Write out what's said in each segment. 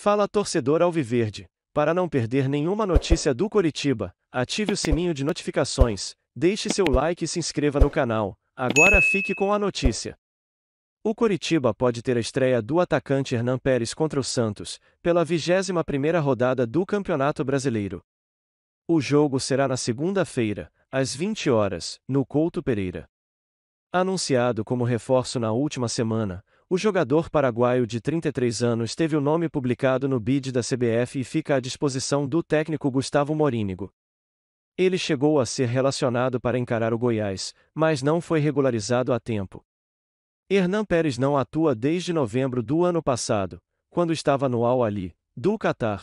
Fala torcedor Alviverde, para não perder nenhuma notícia do Coritiba, ative o sininho de notificações, deixe seu like e se inscreva no canal, agora fique com a notícia. O Coritiba pode ter a estreia do atacante Hernan Pérez contra o Santos, pela 21ª rodada do Campeonato Brasileiro. O jogo será na segunda-feira, às 20 horas, no Couto Pereira. Anunciado como reforço na última semana, o jogador paraguaio de 33 anos teve o nome publicado no bid da CBF e fica à disposição do técnico Gustavo Morínigo. Ele chegou a ser relacionado para encarar o Goiás, mas não foi regularizado a tempo. Hernan Pérez não atua desde novembro do ano passado, quando estava no Al-Ali, do Catar.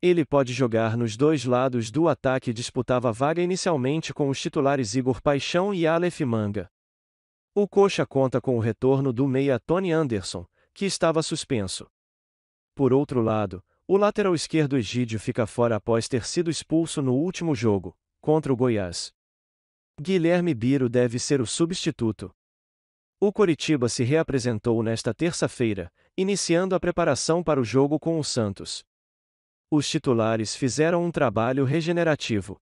Ele pode jogar nos dois lados do ataque e disputava vaga inicialmente com os titulares Igor Paixão e Aleph Manga. O Coxa conta com o retorno do meia Tony Anderson, que estava suspenso. Por outro lado, o lateral esquerdo Egídio fica fora após ter sido expulso no último jogo, contra o Goiás. Guilherme Biro deve ser o substituto. O Coritiba se reapresentou nesta terça-feira, iniciando a preparação para o jogo com o Santos. Os titulares fizeram um trabalho regenerativo.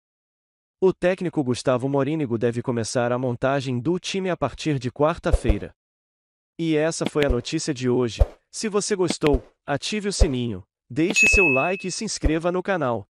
O técnico Gustavo Morínigo deve começar a montagem do time a partir de quarta-feira. E essa foi a notícia de hoje. Se você gostou, ative o sininho, deixe seu like e se inscreva no canal.